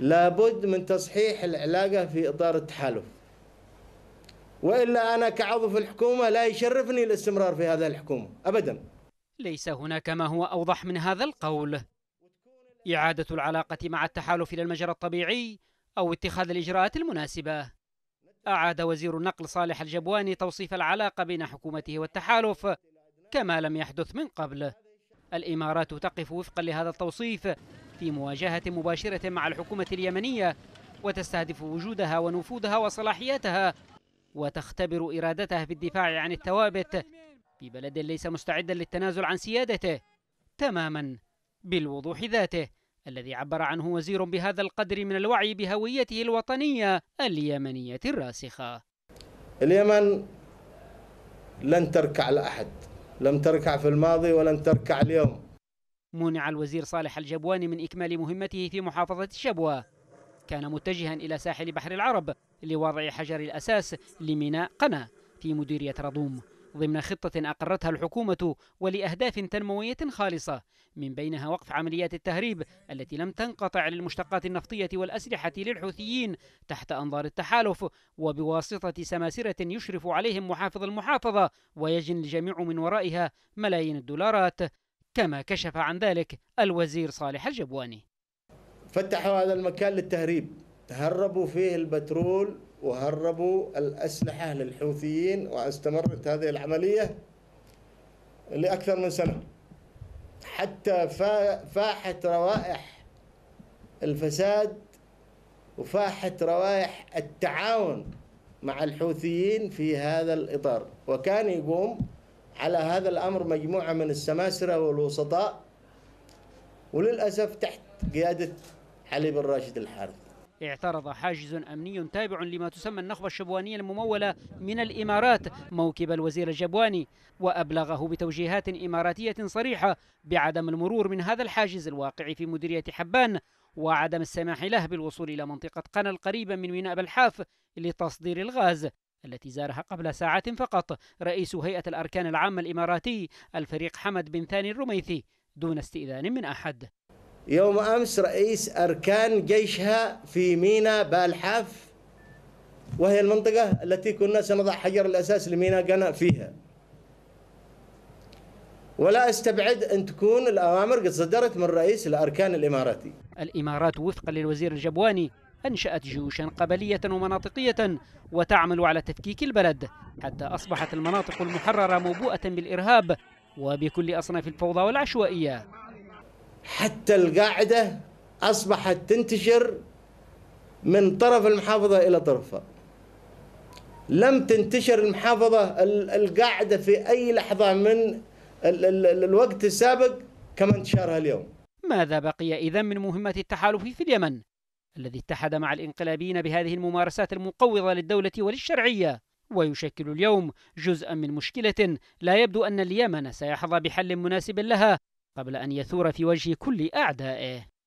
لابد من تصحيح العلاقة في إطار التحالف وإلا أنا كعضو في الحكومة لا يشرفني الاستمرار في هذه الحكومة أبدا ليس هناك ما هو أوضح من هذا القول إعادة العلاقة مع التحالف إلى المجرى الطبيعي أو اتخاذ الإجراءات المناسبة أعاد وزير النقل صالح الجبواني توصيف العلاقة بين حكومته والتحالف كما لم يحدث من قبل الإمارات تقف وفقا لهذا التوصيف في مواجهة مباشرة مع الحكومة اليمنية وتستهدف وجودها ونفوذها وصلاحياتها وتختبر إرادتها في الدفاع عن الثوابت في بلد ليس مستعدا للتنازل عن سيادته تماما بالوضوح ذاته الذي عبر عنه وزير بهذا القدر من الوعي بهويته الوطنية اليمنية الراسخة اليمن لن تركع لأحد لم تركع في الماضي ولن تركع اليوم منع الوزير صالح الجبواني من إكمال مهمته في محافظة الشبوة كان متجها إلى ساحل بحر العرب لوضع حجر الأساس لميناء قنا في مديرية رضوم ضمن خطة أقرتها الحكومة ولأهداف تنموية خالصة من بينها وقف عمليات التهريب التي لم تنقطع للمشتقات النفطية والأسلحة للحوثيين تحت أنظار التحالف وبواسطة سماسرة يشرف عليهم محافظ المحافظة ويجن الجميع من ورائها ملايين الدولارات كما كشف عن ذلك الوزير صالح الجبواني فتحوا هذا المكان للتهريب تهربوا فيه البترول وهربوا الأسلحة للحوثيين واستمرت هذه العملية لأكثر من سنة حتى فاحت روائح الفساد وفاحت روائح التعاون مع الحوثيين في هذا الإطار وكان يقوم على هذا الأمر مجموعة من السماسرة والوسطاء وللأسف تحت قيادة علي بن راشد الحارث اعترض حاجز أمني تابع لما تسمى النخبة الشبوانية الممولة من الإمارات موكب الوزير الجبواني وأبلغه بتوجيهات إماراتية صريحة بعدم المرور من هذا الحاجز الواقع في مديرية حبان وعدم السماح له بالوصول إلى منطقة قنا القريبة من ميناء بلحاف لتصدير الغاز التي زارها قبل ساعة فقط رئيس هيئة الأركان العامة الإماراتي الفريق حمد بن ثاني الرميثي دون استئذان من أحد يوم أمس رئيس أركان جيشها في ميناء بالحاف وهي المنطقة التي كنا سنضع حجر الأساس لميناء قنا فيها ولا استبعد ان تكون الاوامر قد صدرت من رئيس الاركان الاماراتي. الامارات وفقا للوزير الجبواني أنشأت جيوشا قبلية ومناطقية وتعمل على تفكيك البلد حتى أصبحت المناطق المحررة موبوءة بالإرهاب وبكل أصناف الفوضى والعشوائية حتى القاعدة أصبحت تنتشر من طرف المحافظة إلى طرفها لم تنتشر المحافظة القاعدة في أي لحظة من الوقت السابق كما انتشارها اليوم ماذا بقي إذا من مهمة التحالف في اليمن؟ الذي اتحد مع الانقلابيين بهذه الممارسات المقوضة للدولة وللشرعية ويشكل اليوم جزءا من مشكلة لا يبدو أن اليمن سيحظى بحل مناسب لها قبل أن يثور في وجه كل أعدائه